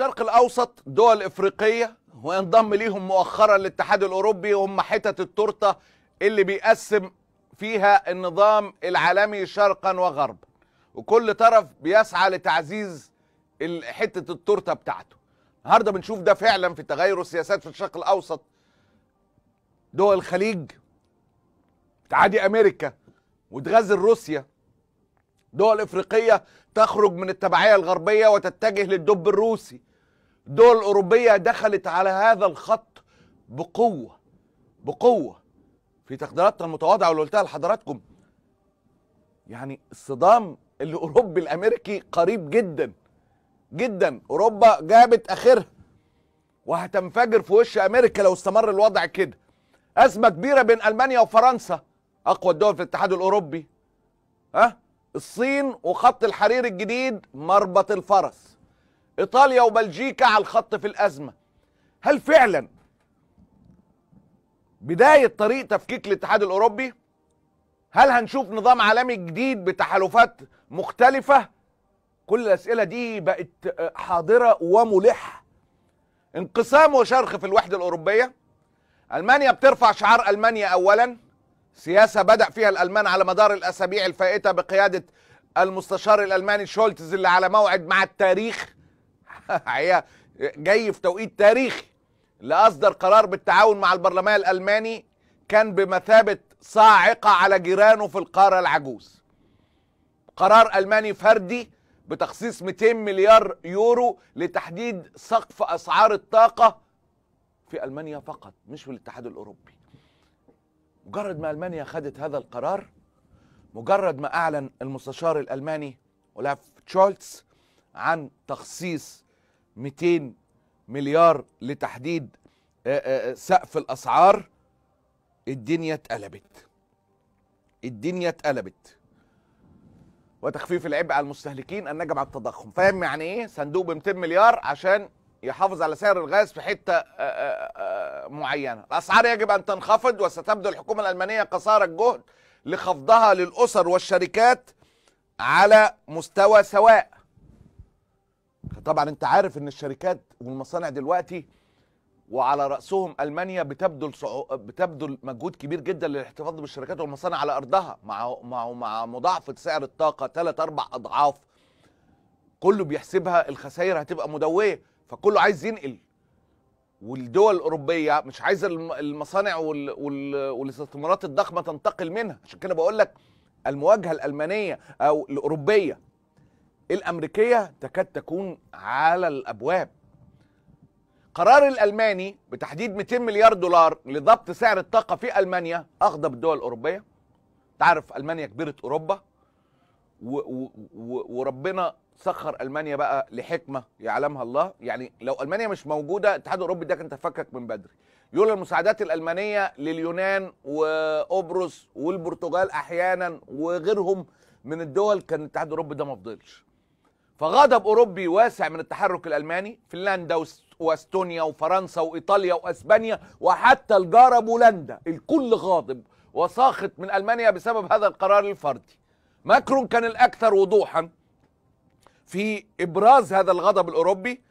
الشرق الاوسط دول افريقيه وينضم ليهم مؤخرا الاتحاد الاوروبي وهم حتت التورته اللي بيقسم فيها النظام العالمي شرقا وغربا وكل طرف بيسعى لتعزيز حته التورته بتاعته النهارده بنشوف ده فعلا في تغير السياسات في الشرق الاوسط دول الخليج تعادي امريكا وتغزل روسيا دول افريقيه تخرج من التبعيه الغربيه وتتجه للدب الروسي الدول الأوروبية دخلت على هذا الخط بقوة بقوة في تقديراتنا المتواضعة واللي قلتها لحضراتكم يعني الصدام الأوروبي الأمريكي قريب جدا جدا أوروبا جابت آخرها وهتنفجر في وش أمريكا لو استمر الوضع كده أزمة كبيرة بين ألمانيا وفرنسا أقوى الدول في الاتحاد الأوروبي ها أه؟ الصين وخط الحرير الجديد مربط الفرس ايطاليا وبلجيكا على الخط في الازمه هل فعلا بدايه طريق تفكيك الاتحاد الاوروبي هل هنشوف نظام عالمي جديد بتحالفات مختلفه كل الاسئله دي بقت حاضره وملحه انقسام وشرخ في الوحده الاوروبيه المانيا بترفع شعار المانيا اولا سياسه بدا فيها الالمان على مدار الاسابيع الفائته بقياده المستشار الالماني شولتز اللي على موعد مع التاريخ هي جاي في توقيت تاريخي لاصدر قرار بالتعاون مع البرلمان الالماني كان بمثابه صاعقه على جيرانه في القاره العجوز قرار الماني فردي بتخصيص 200 مليار يورو لتحديد سقف اسعار الطاقه في المانيا فقط مش في الاتحاد الاوروبي مجرد ما المانيا خدت هذا القرار مجرد ما اعلن المستشار الالماني اولاف تشولتز عن تخصيص 200 مليار لتحديد آه، آه، آه، سقف الاسعار الدنيا اتقلبت الدنيا اتقلبت وتخفيف العبء على المستهلكين النجم على التضخم فاهم يعني ايه صندوق ب 200 مليار عشان يحافظ على سعر الغاز في حته معينه الاسعار يجب ان تنخفض وستبذل الحكومه الالمانيه قصارى الجهد لخفضها للاسر والشركات على مستوى سواء طبعا انت عارف ان الشركات والمصانع دلوقتي وعلى راسهم المانيا بتبذل بتبذل مجهود كبير جدا للاحتفاظ بالشركات والمصانع على ارضها مع مع مع مضاعفه سعر الطاقه ثلاث اربع اضعاف كله بيحسبها الخسائر هتبقى مدويه فكله عايز ينقل والدول الاوروبيه مش عايزه المصانع وال... وال... والاستثمارات الضخمه تنتقل منها عشان كده بقول لك المواجهه الالمانيه او الاوروبيه الامريكيه تكاد تكون على الابواب قرار الالماني بتحديد 200 مليار دولار لضبط سعر الطاقه في المانيا اغضب الدول الاوروبيه تعرف المانيا كبيره اوروبا و و وربنا سخر المانيا بقى لحكمه يعلمها الله يعني لو المانيا مش موجوده الاتحاد الاوروبي ده كان تفكك من بدري لولا المساعدات الالمانيه لليونان وقبرص والبرتغال احيانا وغيرهم من الدول كان الاتحاد الاوروبي ده ما فضلش فغضب أوروبي واسع من التحرك الألماني فنلندا واستونيا وفرنسا وإيطاليا وأسبانيا وحتى الجارة بولندا الكل غاضب وساخط من ألمانيا بسبب هذا القرار الفردي ماكرون كان الأكثر وضوحا في إبراز هذا الغضب الأوروبي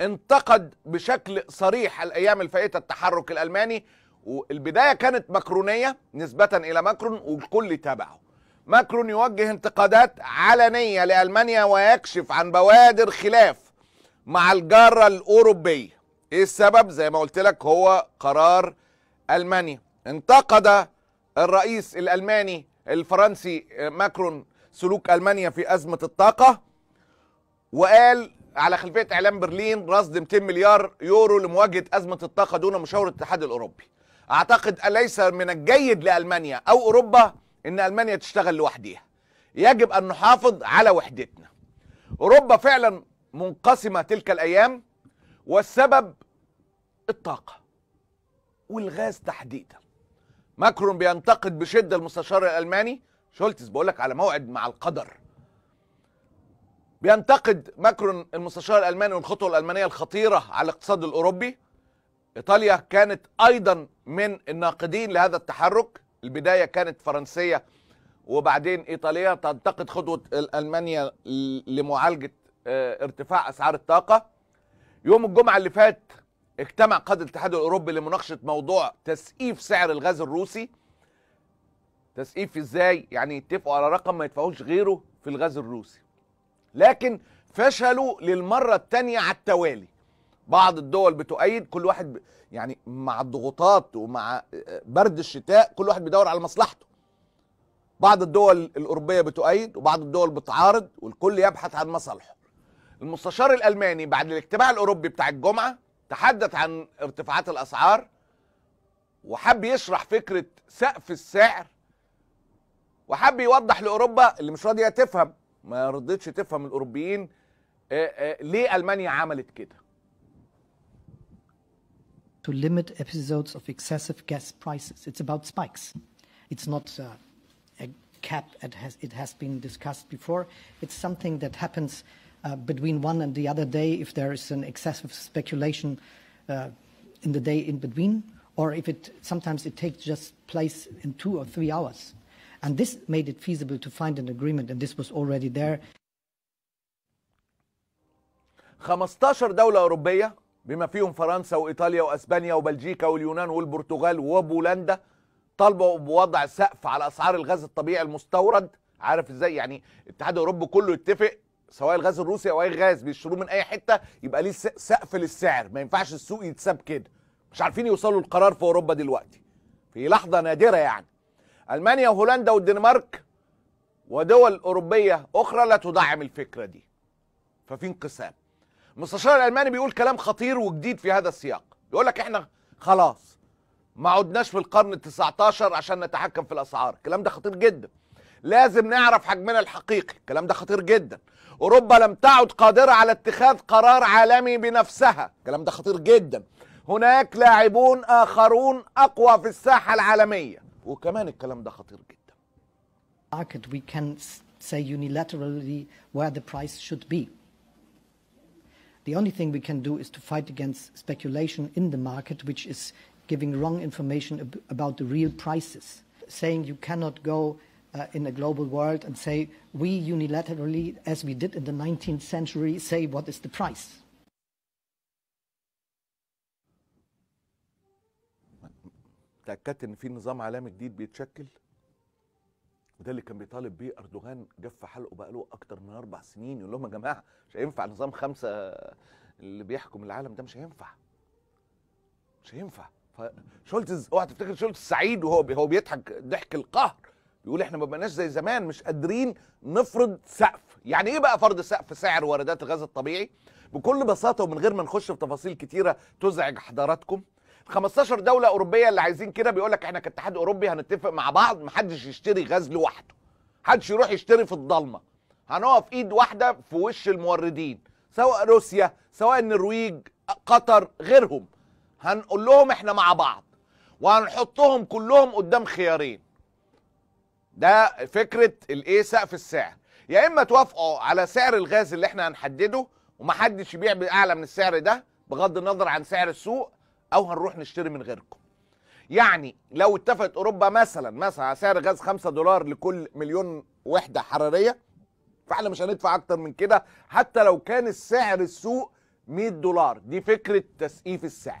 انتقد بشكل صريح الأيام الفائتة التحرك الألماني والبداية كانت مكرونية نسبة إلى ماكرون والكل تابعه ماكرون يوجه انتقادات علنية لألمانيا ويكشف عن بوادر خلاف مع الجارة الأوروبية إيه السبب؟ زي ما قلت لك هو قرار ألمانيا انتقد الرئيس الألماني الفرنسي ماكرون سلوك ألمانيا في أزمة الطاقة وقال على خلفية إعلان برلين رصد 200 مليار يورو لمواجهة أزمة الطاقة دون مشاورة الاتحاد الأوروبي أعتقد أليس من الجيد لألمانيا أو أوروبا ان المانيا تشتغل لوحديها يجب ان نحافظ على وحدتنا اوروبا فعلا منقسمه تلك الايام والسبب الطاقه والغاز تحديدا ماكرون بينتقد بشده المستشار الالماني شولتز بقول لك على موعد مع القدر بينتقد ماكرون المستشار الالماني والخطوه الالمانيه الخطيره على الاقتصاد الاوروبي ايطاليا كانت ايضا من الناقدين لهذا التحرك البداية كانت فرنسية وبعدين إيطاليا تنتقد خطوة ألمانيا لمعالجة آه، ارتفاع أسعار الطاقة يوم الجمعة اللي فات اجتمع قادة الاتحاد الأوروبي لمناقشة موضوع تسقيف سعر الغاز الروسي تسقيف ازاي يعني يتفقوا على رقم ما يدفعوش غيره في الغاز الروسي لكن فشلوا للمرة الثانية على التوالي بعض الدول بتؤيد كل واحد يعني مع الضغوطات ومع آه، برد الشتاء كل واحد بيدور على مصلحته بعض الدول الأوروبية بتؤيد وبعض الدول بتعارض والكل يبحث عن مصالحه المستشار الألماني بعد الاجتماع الأوروبي بتاع الجمعة تحدث عن ارتفاعات الأسعار وحب يشرح فكرة سقف السعر وحب يوضح لأوروبا اللي مش راضية تفهم ما رضيتش تفهم الأوروبيين آه، آه، ليه ألمانيا عملت كده to limit episodes of excessive gas prices. It's about spikes. It's not uh, a cap, it has, it has been discussed before. It's something that happens uh, between one and the other day if there is an excessive speculation uh, in the day in between, or if it sometimes it takes just place in two or three hours. And this made it feasible to find an agreement, and this was already there. 15 دولة أوروبية بما فيهم فرنسا وايطاليا واسبانيا وبلجيكا واليونان والبرتغال وبولندا طالبوا بوضع سقف على اسعار الغاز الطبيعي المستورد عارف ازاي يعني الاتحاد الاوروبي كله يتفق سواء الغاز الروسي او اي غاز بيشتروه من اي حته يبقى ليه سقف للسعر ما ينفعش السوق يتساب كده مش عارفين يوصلوا لقرار في اوروبا دلوقتي في لحظه نادره يعني المانيا وهولندا والدنمارك ودول اوروبيه اخرى لا تدعم الفكره دي ففي انقسام المستشار الالماني بيقول كلام خطير وجديد في هذا السياق بيقول لك احنا خلاص ما عدناش في القرن ال19 عشان نتحكم في الاسعار الكلام ده خطير جدا لازم نعرف حجمنا الحقيقي الكلام ده خطير جدا اوروبا لم تعد قادره على اتخاذ قرار عالمي بنفسها الكلام ده خطير جدا هناك لاعبون اخرون اقوى في الساحه العالميه وكمان الكلام ده خطير جدا market we can say unilaterally where the price should be The only thing we can do is to fight against speculation in the market, which is giving wrong information ab about the real prices, saying you cannot go uh, in a global world and say we unilaterally, as we did in the 19th century, say what is the price. تأكدت إن في نظام عالمي جديد بيتشكل وده اللي كان بيطالب بيه اردوغان جف حلقه بقى له اكتر من اربع سنين يقول لهم يا جماعه مش هينفع نظام خمسه اللي بيحكم العالم ده مش هينفع مش هينفع فشولتز اوعى تفتكر شولتز سعيد وهو هو بيضحك ضحك القهر بيقول احنا ما بقناش زي زمان مش قادرين نفرض سقف يعني ايه بقى فرض سقف سعر واردات الغاز الطبيعي بكل بساطه ومن غير ما نخش في تفاصيل كتيره تزعج حضراتكم 15 دوله اوروبيه اللي عايزين كده بيقول لك احنا كاتحاد اوروبي هنتفق مع بعض محدش يشتري غاز لوحده محدش يروح يشتري في الضلمه هنقف ايد واحده في وش الموردين سواء روسيا سواء النرويج قطر غيرهم هنقول لهم احنا مع بعض وهنحطهم كلهم قدام خيارين ده فكره الايه سقف السعر يا اما توافقوا على سعر الغاز اللي احنا هنحدده ومحدش يبيع باعلى من السعر ده بغض النظر عن سعر السوق او هنروح نشتري من غيركم يعني لو اتفقت اوروبا مثلا مثلا على سعر غاز 5 دولار لكل مليون وحده حراريه فاحنا مش هندفع اكتر من كده حتى لو كان السعر السوق 100 دولار دي فكره تسقيف السعر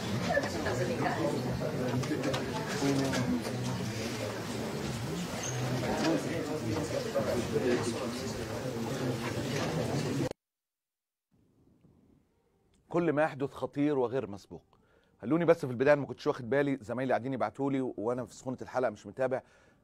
كل ما يحدث خطير وغير مسبوق خلوني بس في البدايه ما كنتش واخد بالي زمايلي قاعدين يبعتوا لي وانا في سخونه الحلقه مش متابع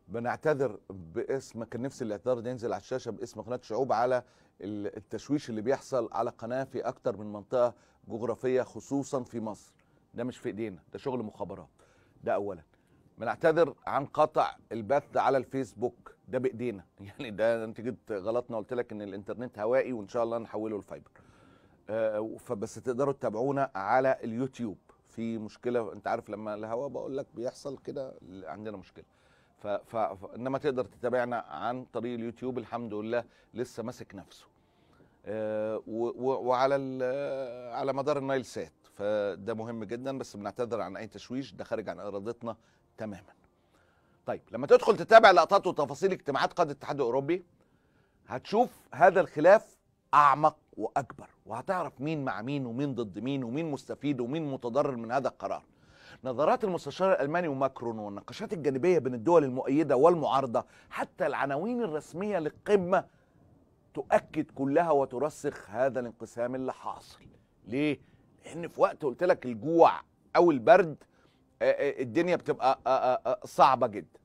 بنعتذر باسم كان نفسي الاعتذار ده ينزل على الشاشه باسم قناه شعوب على التشويش اللي بيحصل على قناه في اكتر من منطقه جغرافيه خصوصا في مصر ده مش في ايدينا ده شغل مخابرات ده اولا بنعتذر عن قطع البث على الفيسبوك ده بايدينا يعني ده نتيجه غلطنا قلت لك ان الانترنت هوائي وان شاء الله نحوله لفايبر آه، فبس تقدروا تتابعونا على اليوتيوب في مشكله انت عارف لما الهواء بقول لك بيحصل كده عندنا مشكله ف... ف... انما تقدر تتابعنا عن طريق اليوتيوب الحمد لله لسه ماسك نفسه آه و... وعلى ال... على مدار النايل سات فده مهم جدا بس بنعتذر عن اي تشويش ده خارج عن ارادتنا تماما طيب لما تدخل تتابع لقطات وتفاصيل اجتماعات قاده الاتحاد الاوروبي هتشوف هذا الخلاف اعمق واكبر وهتعرف مين مع مين ومين ضد مين ومين مستفيد ومين متضرر من هذا القرار نظرات المستشار الالماني وماكرون والنقاشات الجانبيه بين الدول المؤيده والمعارضه حتى العناوين الرسميه للقمه تؤكد كلها وترسخ هذا الانقسام اللي حاصل ليه لان في وقت قلت لك الجوع او البرد آه، آه، الدنيا بتبقى آه، صعبه جدا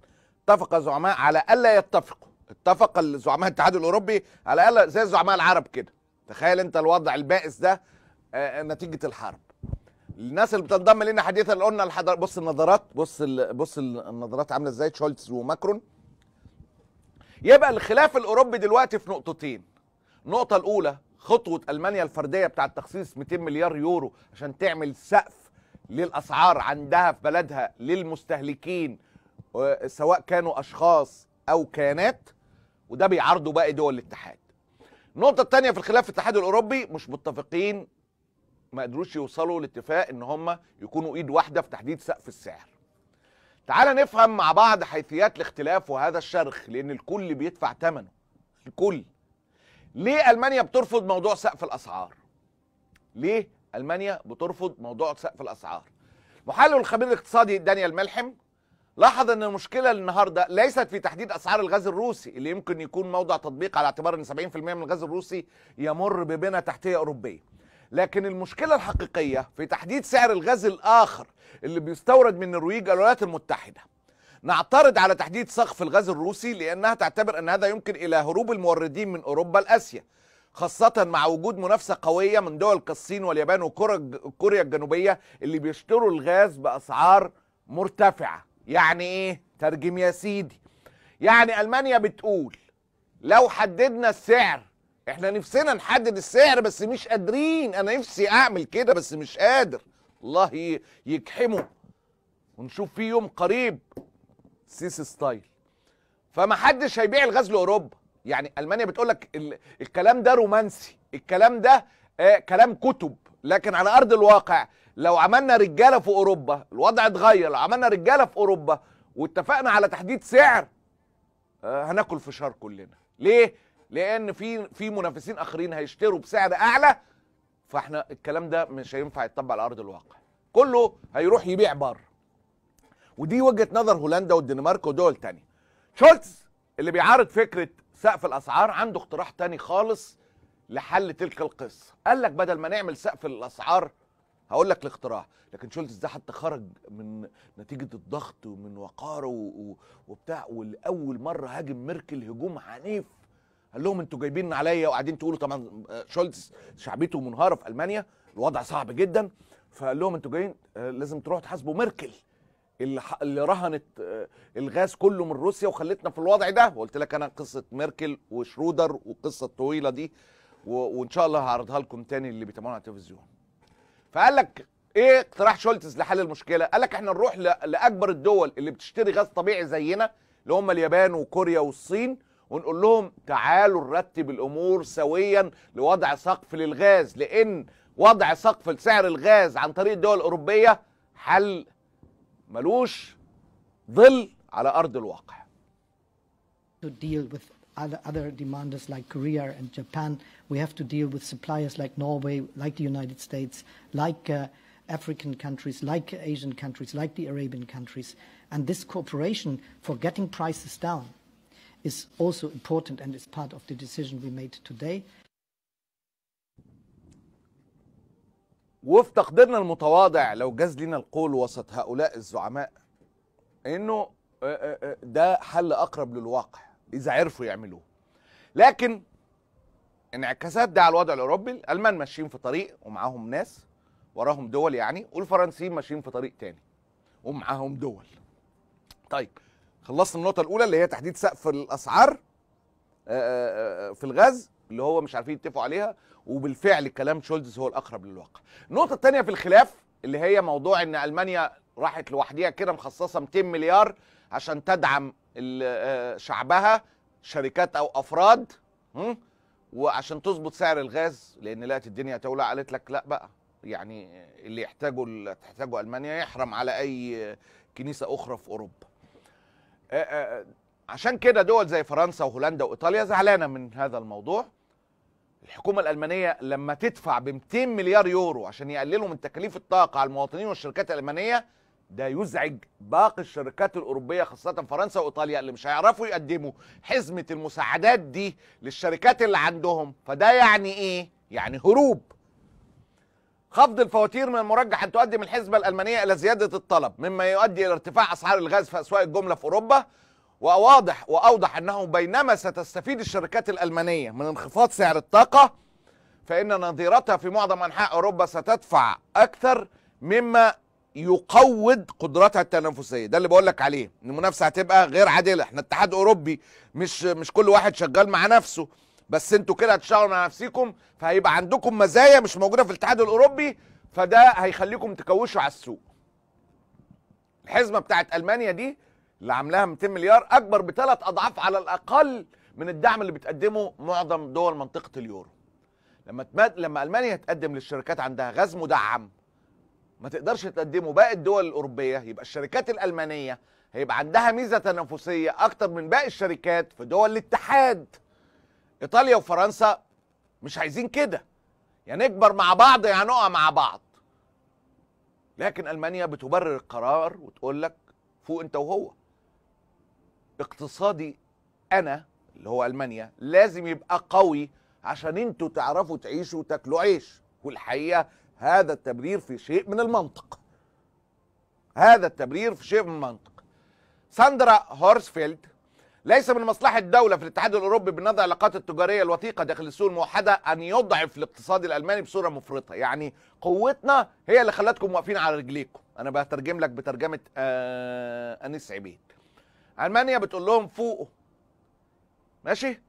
اتفق زعماء على الا يتفقوا اتفق الزعماء الاتحاد الاوروبي على الا زي الزعماء العرب كده تخيل انت الوضع البائس ده نتيجه الحرب الناس اللي بتنضم لنا حديثا قلنا الحضر... بص النظرات بص ال... بص النظرات عامله ازاي شولتز وماكرون يبقى الخلاف الاوروبي دلوقتي في نقطتين النقطه الاولى خطوه المانيا الفرديه بتاع تخصيص 200 مليار يورو عشان تعمل سقف للاسعار عندها في بلدها للمستهلكين آه، سواء كانوا اشخاص او كيانات وده بيعارضه باقي دول الاتحاد النقطة الثانية في الخلاف في الاتحاد الأوروبي مش متفقين ما قدروش يوصلوا لاتفاق إن هم يكونوا إيد واحدة في تحديد سقف السعر. تعال نفهم مع بعض حيثيات الاختلاف وهذا الشرخ لأن الكل بيدفع ثمنه. الكل ليه المانيا بترفض موضوع سقف الاسعار ليه المانيا بترفض موضوع سقف الاسعار محلل الخبير الاقتصادي دانيال ملحم لاحظ ان المشكله النهارده ليست في تحديد اسعار الغاز الروسي اللي يمكن يكون موضع تطبيق على اعتبار ان 70% من الغاز الروسي يمر ببنى تحتيه اوروبيه لكن المشكله الحقيقيه في تحديد سعر الغاز الاخر اللي بيستورد من النرويج الولايات المتحده نعترض على تحديد سقف الغاز الروسي لأنها تعتبر أن هذا يمكن إلى هروب الموردين من أوروبا لآسيا خاصة مع وجود منافسة قوية من دول كالصين واليابان وكوريا الجنوبية اللي بيشتروا الغاز بأسعار مرتفعة يعني إيه؟ ترجم يا سيدي يعني ألمانيا بتقول لو حددنا السعر احنا نفسنا نحدد السعر بس مش قادرين انا نفسي اعمل كده بس مش قادر الله يكحمه ونشوف في يوم قريب سيسي ستايل فما حدش هيبيع الغاز لاوروبا يعني المانيا بتقول لك ال... الكلام ده رومانسي الكلام ده آه كلام كتب لكن على ارض الواقع لو عملنا رجاله في اوروبا الوضع اتغير لو عملنا رجاله في اوروبا واتفقنا على تحديد سعر آه هناكل فشار كلنا ليه لان في في منافسين اخرين هيشتروا بسعر اعلى فاحنا الكلام ده مش هينفع يتطبق على ارض الواقع كله هيروح يبيع بره ودي وجهه نظر هولندا والدنمارك ودول تانية شولتز اللي بيعارض فكره سقف الاسعار عنده اقتراح تاني خالص لحل تلك القصه قال لك بدل ما نعمل سقف الاسعار هقول لك الاقتراح لكن شولتز ده حتى خرج من نتيجه الضغط ومن وقاره وبتاع ولاول مره هاجم ميركل هجوم عنيف قال لهم انتوا جايبين عليا وقاعدين تقولوا طبعا آه، شولتز شعبيته منهاره في المانيا الوضع صعب جدا فقال لهم انتوا جايين آه، لازم تروحوا تحاسبوا ميركل اللي, اللي رهنت آه، الغاز كله من روسيا وخلتنا في الوضع ده وقلت لك انا قصه ميركل وشرودر والقصه الطويله دي وان شاء الله هعرضها لكم تاني اللي بيتابعونا على التلفزيون فقال لك ايه اقتراح شولتز لحل المشكله قال لك احنا نروح لاكبر الدول اللي بتشتري غاز طبيعي زينا اللي هم اليابان وكوريا والصين ونقول لهم تعالوا نرتب الامور سويا لوضع سقف للغاز لان وضع سقف لسعر الغاز عن طريق الدول الاوروبيه حل ملوش ظل على أرض الواقع to deal with other, other demanders like Korea and Japan. We have to deal with suppliers like Norway, like the United States, like uh, African countries, like Asian countries, like the Arabian countries. And this cooperation for getting prices down is also important and is part of the decision we made today. وفي تقديرنا المتواضع لو جاز لنا القول وسط هؤلاء الزعماء انه آه، آه، آه، ده حل اقرب للواقع اذا عرفوا يعملوه لكن انعكاسات ده على الوضع الاوروبي الالمان ماشيين في طريق ومعاهم ناس وراهم دول يعني والفرنسيين ماشيين في طريق تاني ومعاهم دول طيب خلصنا النقطه الاولى اللي هي تحديد سقف الاسعار في الغاز اللي هو مش عارفين يتفقوا عليها وبالفعل كلام شولدز هو الاقرب للواقع. النقطه الثانيه في الخلاف اللي هي موضوع ان المانيا راحت لوحديها كده مخصصه 200 مليار عشان تدعم آه، شعبها شركات او افراد وعشان تظبط سعر الغاز لان لقت الدنيا تولع قالت لك لا بقى يعني اللي يحتاجه اللي تحتاجه المانيا يحرم على اي كنيسه اخرى في اوروبا آه، آه، عشان كده دول زي فرنسا وهولندا وايطاليا زعلانه من هذا الموضوع الحكومه الالمانيه لما تدفع ب 200 مليار يورو عشان يقللوا من تكاليف الطاقه على المواطنين والشركات الالمانيه ده يزعج باقي الشركات الاوروبيه خاصه فرنسا وايطاليا اللي مش هيعرفوا يقدموا حزمه المساعدات دي للشركات اللي عندهم فده يعني ايه يعني هروب خفض الفواتير من المرجح ان تؤدي من الحزبه الالمانيه الى زياده الطلب مما يؤدي الى ارتفاع اسعار الغاز في اسواق الجمله في اوروبا وواضح واوضح انه بينما ستستفيد الشركات الالمانيه من انخفاض سعر الطاقه فان نظيرتها في معظم انحاء اوروبا ستدفع اكثر مما يقود قدراتها التنافسيه ده اللي بقول لك عليه المنافسه هتبقى غير عادله احنا اتحاد اوروبي مش مش كل واحد شغال مع نفسه بس انتوا كده هتشتغلوا مع نفسيكم فهيبقى عندكم مزايا مش موجوده في الاتحاد الاوروبي فده هيخليكم تكوشوا على السوق الحزمه بتاعت المانيا دي اللي عاملاها 200 مليار اكبر بثلاث اضعاف على الاقل من الدعم اللي بتقدمه معظم دول منطقه اليورو لما تمد... لما المانيا تقدم للشركات عندها غاز مدعم ما تقدرش تقدمه باقي الدول الاوروبيه يبقى الشركات الالمانيه هيبقى عندها ميزه تنافسيه اكتر من باقي الشركات في دول الاتحاد ايطاليا وفرنسا مش عايزين كده يا يعني نكبر مع بعض يا يعني نقع مع بعض لكن المانيا بتبرر القرار وتقول لك فوق انت وهو اقتصادي انا اللي هو المانيا لازم يبقى قوي عشان انتوا تعرفوا تعيشوا وتاكلوا عيش والحقيقه هذا التبرير في شيء من المنطق هذا التبرير في شيء من المنطق ساندرا هورسفيلد ليس من مصلحة الدولة في الاتحاد الأوروبي بنضع العلاقات التجارية الوثيقة داخل السوق الموحدة أن يضعف الاقتصاد الألماني بصورة مفرطة، يعني قوتنا هي اللي خلتكم واقفين على رجليكم، أنا بترجم لك بترجمة آه أنيس عبيد. المانيا بتقول لهم فوقوا ماشي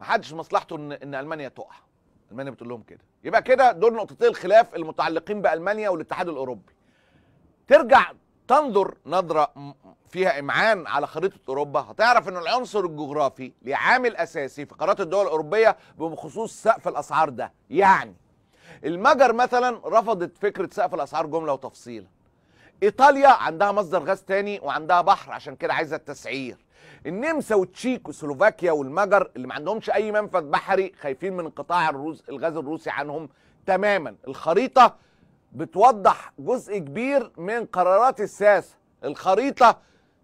محدش مصلحته ان ان المانيا تقع المانيا بتقول لهم كده يبقى كده دول نقطتين الخلاف المتعلقين بالمانيا والاتحاد الاوروبي ترجع تنظر نظره فيها امعان على خريطه اوروبا هتعرف ان العنصر الجغرافي ليه عامل اساسي في قرارات الدول الاوروبيه بخصوص سقف الاسعار ده يعني المجر مثلا رفضت فكره سقف الاسعار جمله وتفصيله ايطاليا عندها مصدر غاز تاني وعندها بحر عشان كده عايزه التسعير النمسا والتشيك وسلوفاكيا والمجر اللي ما عندهمش اي منفذ بحري خايفين من انقطاع الروس الغاز الروسي عنهم تماما الخريطه بتوضح جزء كبير من قرارات الساسه الخريطه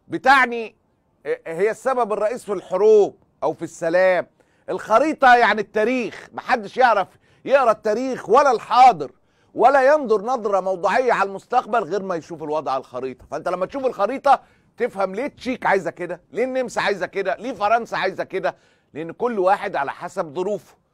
بتعني آه، هي السبب الرئيسي في الحروب او في السلام الخريطه يعني التاريخ محدش يعرف يقرا التاريخ ولا الحاضر ولا ينظر نظره موضوعيه على المستقبل غير ما يشوف الوضع على الخريطه فانت لما تشوف الخريطه تفهم ليه تشيك عايزه كده ليه النمسا عايزه كده ليه فرنسا عايزه كده لان كل واحد على حسب ظروفه